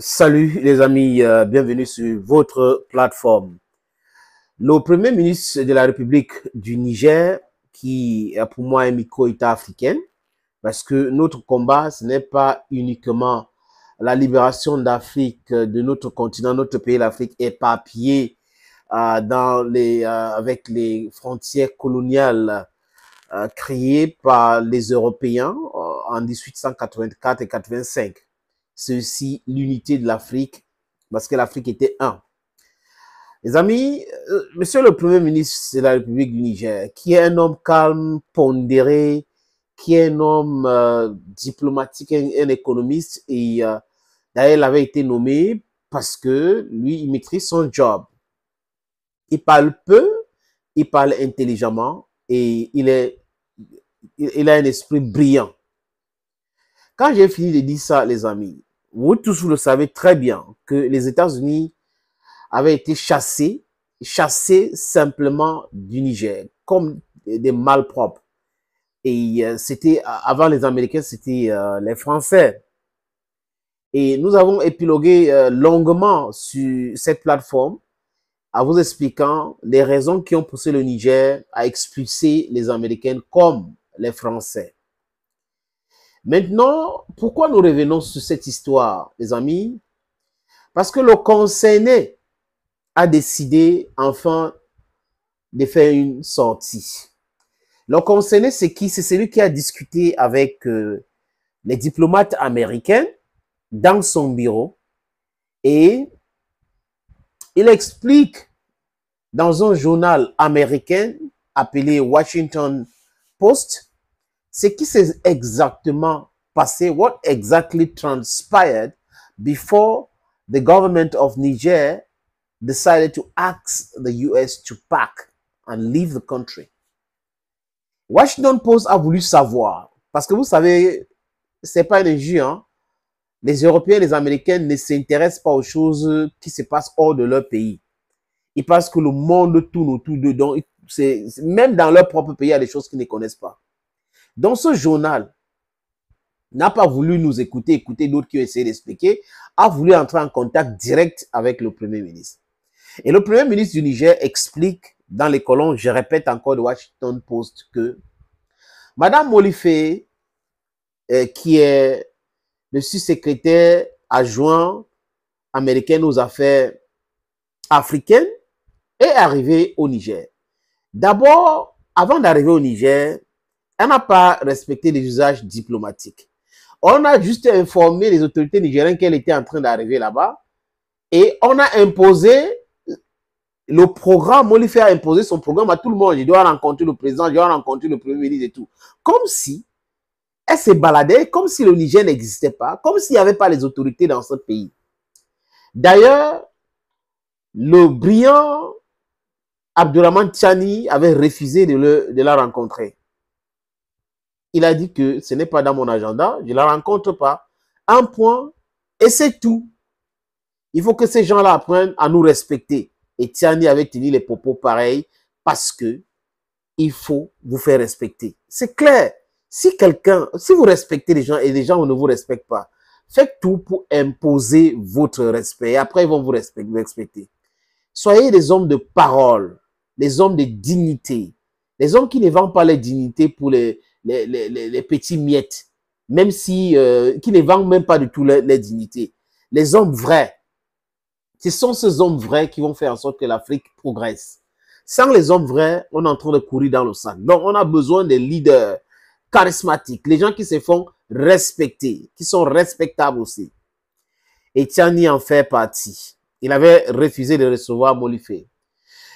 Salut les amis, euh, bienvenue sur votre plateforme. Le Premier ministre de la République du Niger, qui est pour moi un micro-État africain, parce que notre combat, ce n'est pas uniquement la libération d'Afrique, de notre continent, notre pays, l'Afrique, est euh, dans les, euh, avec les frontières coloniales euh, créées par les Européens en 1884 et 85 c'est aussi l'unité de l'Afrique, parce que l'Afrique était un. Les amis, euh, monsieur le Premier ministre de la République du Niger, qui est un homme calme, pondéré, qui est un homme euh, diplomatique, un, économiste, et euh, d'ailleurs, il avait été nommé parce que lui, il maîtrise son job. Il parle peu, il parle intelligemment et il, est, il a un esprit brillant. Quand j'ai fini de dire ça, les amis, vous tous, vous le savez très bien que les États-Unis avaient été chassés, chassés simplement du Niger, comme des malpropres. Et euh, c'était, euh, avant les Américains, c'était euh, les Français. Et nous avons épilogué longuement sur cette plateforme en vous expliquant les raisons qui ont poussé le Niger à expulser les Américains comme les Français. Maintenant, pourquoi nous revenons sur cette histoire, les amis Parce que le concerné a décidé enfin de faire une sortie. Le concerné, c'est qui C'est celui qui a discuté avec euh, les diplomates américains dans son bureau et il explique dans un journal américain appelé Washington Post c'est qui s'est exactement passé, what exactly transpired before the government of Niger decided to ask the US to pack and leave the country. Washington Post a voulu savoir, parce que vous savez, c'est pas une jeu, hein. Les Européens, les Américains ne s'intéressent pas aux choses qui se passent hors de leur pays. Ils pensent que le monde tourne autour d'eux. Donc, même dans leur propre pays, il y a des choses qu'ils ne connaissent pas dans ce journal, n'a pas voulu nous écouter, écouter d'autres qui ont essayé d'expliquer, a voulu entrer en contact direct avec le Premier ministre. Et le Premier ministre du Niger explique dans les colonnes, je répète encore de Washington Post, que Madame Molife, euh, qui est le sous-secrétaire adjoint américain aux affaires africaines, est arrivée au Niger. D'abord, avant d'arriver au Niger, elle n'a pas respecté les usages diplomatiques. On a juste informé les autorités nigériennes qu'elle était en train d'arriver là-bas et on a imposé le programme, on lui fait imposer son programme à tout le monde. Je doit rencontrer le président, je dois rencontrer le premier ministre et tout. Comme si elle se baladait, comme si le Niger n'existait pas, comme s'il n'y avait pas les autorités dans ce pays. D'ailleurs, le brillant Abdurrahman Tchani avait refusé de la rencontrer il a dit que ce n'est pas dans mon agenda, je ne la rencontre pas. Un point, et c'est tout. Il faut que ces gens-là apprennent à nous respecter. Et Tiani avait tenu les propos pareils parce que il faut vous faire respecter. C'est clair. Si quelqu'un, si vous respectez les gens et les gens ne vous respectent pas, faites tout pour imposer votre respect. Et après, ils vont vous respecter. Soyez des hommes de parole, des hommes de dignité, des hommes qui ne vendent pas les dignité pour les, les, petits miettes, même si, euh, qui ne vendent même pas du tout leur, dignité. Les hommes vrais, ce sont ces hommes vrais qui vont faire en sorte que l'Afrique progresse. Sans les hommes vrais, on est en train de courir dans le sang. Donc, on a besoin de leaders charismatiques, les gens qui se font respecter, qui sont respectables aussi. Et Tiani en fait partie. Il avait refusé de recevoir Molifé.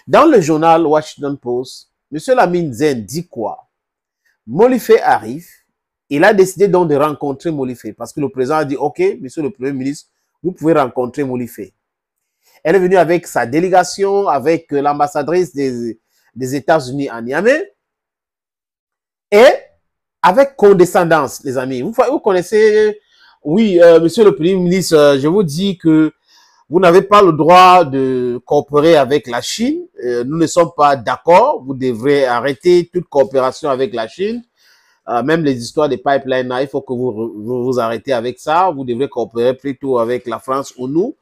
Dans le journal Washington Post, M. Lamine Zen dit quoi Molifé arrive. Il a décidé donc de rencontrer Molifé parce que le président a dit, OK, monsieur le Premier ministre, vous pouvez rencontrer Molifé. Elle est venue avec sa délégation, avec l'ambassadrice des, États-Unis à Niamey. Et avec condescendance, les amis. Vous, connaissez, oui, euh, monsieur le Premier ministre, euh, je vous dis que vous n'avez pas le droit de coopérer avec la Chine. Euh, nous ne sommes pas d'accord. Vous devrez arrêter toute coopération avec la Chine. Euh, même les histoires des pipelines, il faut que vous, vous, arrêtiez arrêtez avec ça. Vous devrez coopérer plutôt avec la France ou nous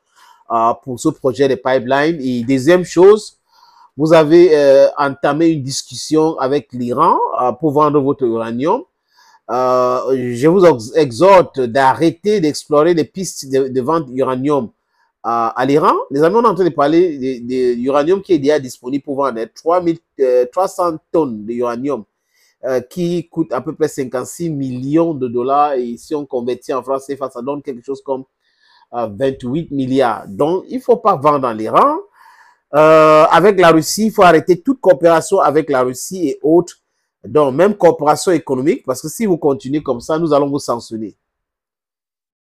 euh, pour ce projet de pipeline. Et deuxième chose, vous avez entamé une discussion avec l'Iran pour vendre votre uranium. je vous exhorte d'arrêter d'explorer les pistes de vente d'uranium à, l'Iran. Les amis, on est en train de parler de, l'uranium qui est déjà disponible pour vendre. 300 hein. euh, tonnes d'uranium euh, qui coûte à peu près 56 millions de dollars. Et si on convertit en français, ça donne quelque chose comme 28 euh, milliards. Donc, il ne faut pas vendre en l'Iran. avec la Russie, il faut arrêter toute coopération avec la Russie et autres. Donc, même coopération économique, parce que si vous continuez comme ça, nous allons vous sanctionner.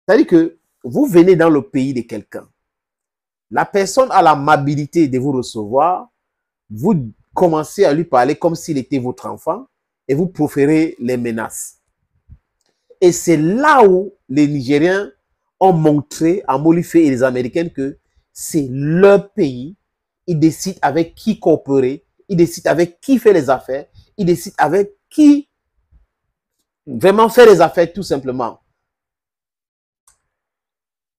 C'est-à-dire que vous venez dans le pays de quelqu'un la personne a l'amabilité de vous recevoir. Vous commencez à lui parler comme s'il était votre enfant et vous proférez les menaces. Et c'est là où les Nigériens ont montré à Molife et les Américains que c'est leur pays. Ils décident avec qui coopérer. Ils décident avec qui faire les affaires. Ils décident avec qui vraiment faire les affaires tout simplement.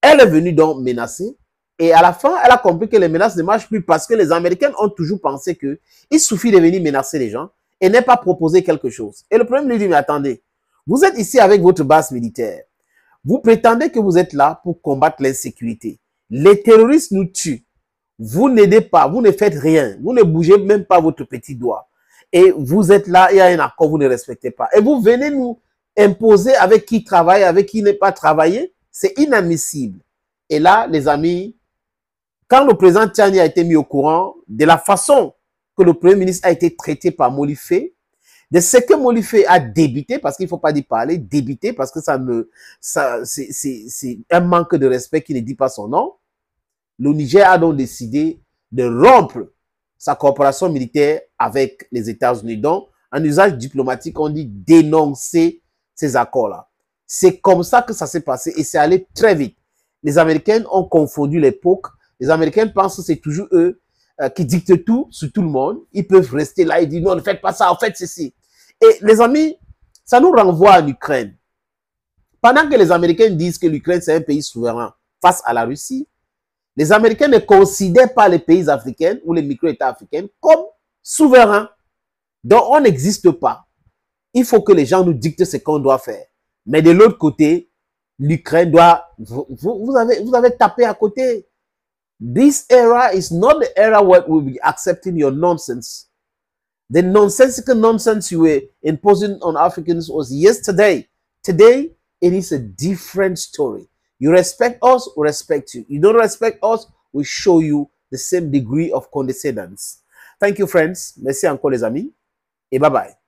Elle est venue donc menacer. Et à la fin, elle a compris que les menaces ne marchent plus parce que les Américains ont toujours pensé que il suffit de venir menacer les gens et n'est pas proposer quelque chose. Et le problème lui dit, mais attendez, vous êtes ici avec votre base militaire. Vous prétendez que vous êtes là pour combattre l'insécurité. Les terroristes nous tuent. Vous n'aidez pas, vous ne faites rien. Vous ne bougez même pas votre petit doigt. Et vous êtes là, il y a un accord, vous ne respectez pas. Et vous venez nous imposer avec qui travaille, avec qui n'est pas travaillé. C'est inadmissible. Et là, les amis, quand le président Tiani a été mis au courant de la façon que le premier ministre a été traité par Molifé, de ce que Molife a débité, parce qu'il ne faut pas y parler, débité, parce que ça c'est un manque de respect qui ne dit pas son nom, le Niger a donc décidé de rompre sa coopération militaire avec les États-Unis. Donc, en usage diplomatique, on dit dénoncer ces accords-là. C'est comme ça que ça s'est passé et c'est allé très vite. Les Américains ont confondu l'époque les Américains pensent que c'est toujours eux euh, qui dictent tout sur tout le monde. Ils peuvent rester là et dire non, ne faites pas ça, en faites ceci. Et les amis, ça nous renvoie à l'Ukraine. Pendant que les Américains disent que l'Ukraine, c'est un pays souverain face à la Russie, les Américains ne considèrent pas les pays africains ou les micro-États africains comme souverains. Donc, on n'existe pas. Il faut que les gens nous dictent ce qu'on doit faire. Mais de l'autre côté, l'Ukraine doit... vous avez tapé à côté. This era is not the era where we'll be accepting your nonsense. The nonsensical nonsense you were imposing on Africans was yesterday. Today, it is a different story. You respect us, we respect you. You don't respect us, we show you the same degree of condescendence. Thank you, friends. Merci encore, les amis. Et eh, bye bye.